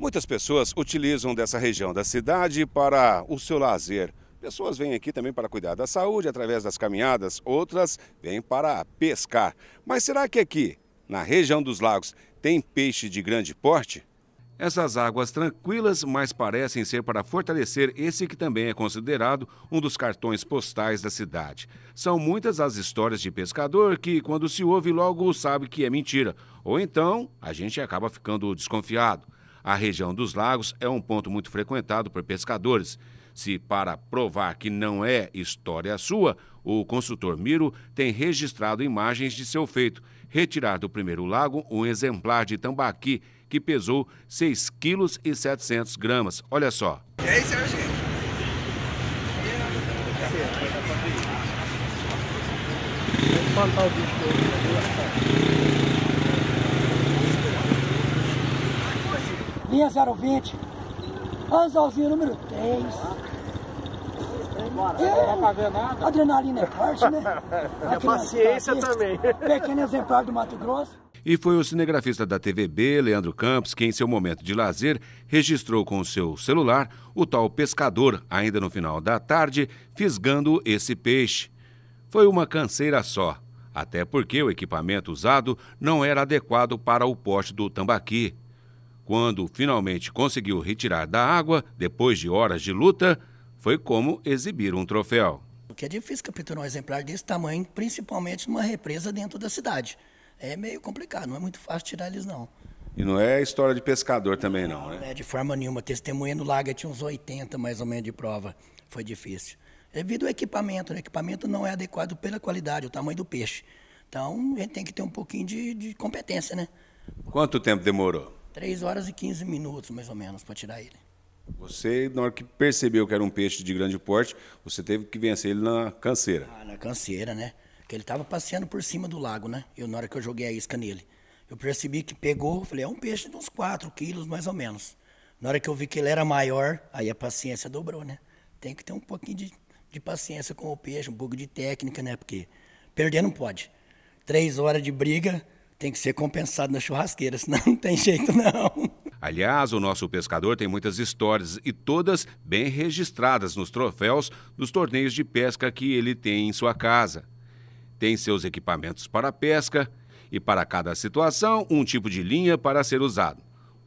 Muitas pessoas utilizam dessa região da cidade para o seu lazer. Pessoas vêm aqui também para cuidar da saúde através das caminhadas, outras vêm para pescar. Mas será que aqui, na região dos lagos, tem peixe de grande porte? Essas águas tranquilas, mas parecem ser para fortalecer esse que também é considerado um dos cartões postais da cidade. São muitas as histórias de pescador que, quando se ouve, logo sabe que é mentira, ou então a gente acaba ficando desconfiado. A região dos lagos é um ponto muito frequentado por pescadores. Se para provar que não é história sua, o consultor Miro tem registrado imagens de seu feito. Retirar do primeiro lago um exemplar de tambaqui que pesou 6 quilos e 700 gramas. Olha só. E é aí, Serginho? Vou plantar o bicho né? linha 020, anzolzinho número 3. É, adrenalina é forte, né? A paciência tá também. Pequeno exemplar do Mato Grosso. E foi o cinegrafista da TVB, Leandro Campos, que em seu momento de lazer registrou com seu celular o tal pescador, ainda no final da tarde, fisgando esse peixe. Foi uma canseira só, até porque o equipamento usado não era adequado para o poste do tambaqui. Quando finalmente conseguiu retirar da água, depois de horas de luta, foi como exibir um troféu. O que é difícil capturar um exemplar desse tamanho, principalmente numa represa dentro da cidade. É meio complicado, não é muito fácil tirar eles não. E não é história de pescador também não, né? Não é de forma nenhuma. Testemunha no tinha uns 80 mais ou menos de prova. Foi difícil. É devido ao equipamento, né? o equipamento não é adequado pela qualidade, o tamanho do peixe. Então, a gente tem que ter um pouquinho de, de competência, né? Quanto tempo demorou? 3 horas e 15 minutos, mais ou menos, para tirar ele. Você, na hora que percebeu que era um peixe de grande porte, você teve que vencer ele na canseira. Ah, na canseira, né? Que ele estava passeando por cima do lago, né? Eu, na hora que eu joguei a isca nele, eu percebi que pegou, falei, é um peixe de uns 4 quilos, mais ou menos. Na hora que eu vi que ele era maior, aí a paciência dobrou, né? Tem que ter um pouquinho de, de paciência com o peixe, um pouco de técnica, né? Porque perder não pode. Três horas de briga, tem que ser compensado na churrasqueira, senão não tem jeito não. Aliás, o nosso pescador tem muitas histórias e todas bem registradas nos troféus dos torneios de pesca que ele tem em sua casa. Tem seus equipamentos para pesca e, para cada situação, um tipo de linha para ser usado: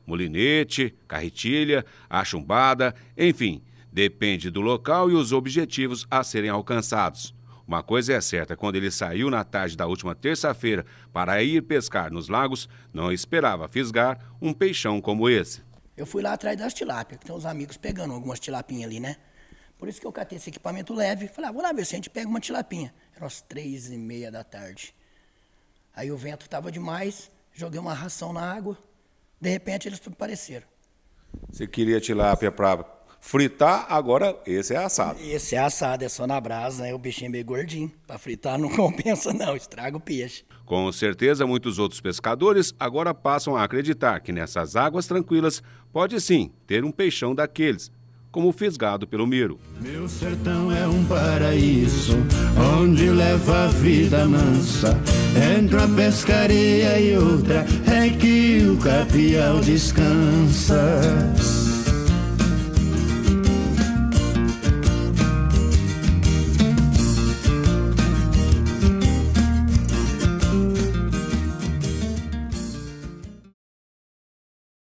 molinete, carretilha, achumbada, enfim, depende do local e os objetivos a serem alcançados. Uma coisa é certa, quando ele saiu na tarde da última terça-feira para ir pescar nos lagos, não esperava fisgar um peixão como esse. Eu fui lá atrás das tilápias, que tem os amigos pegando algumas tilapinhas ali, né? Por isso que eu catei esse equipamento leve. Falei, ah, vou lá ver se a gente pega uma tilapinha. Era umas três e meia da tarde. Aí o vento estava demais, joguei uma ração na água. De repente eles tudo apareceram. Você queria tilápia para Fritar, agora esse é assado. Esse é assado, é só na brasa, é o bichinho é meio gordinho. Para fritar não compensa não, estraga o peixe. Com certeza, muitos outros pescadores agora passam a acreditar que nessas águas tranquilas pode sim ter um peixão daqueles, como o fisgado pelo Miro. Meu sertão é um paraíso, onde leva a vida mansa. Entre a pescaria e outra é que o capial descansa.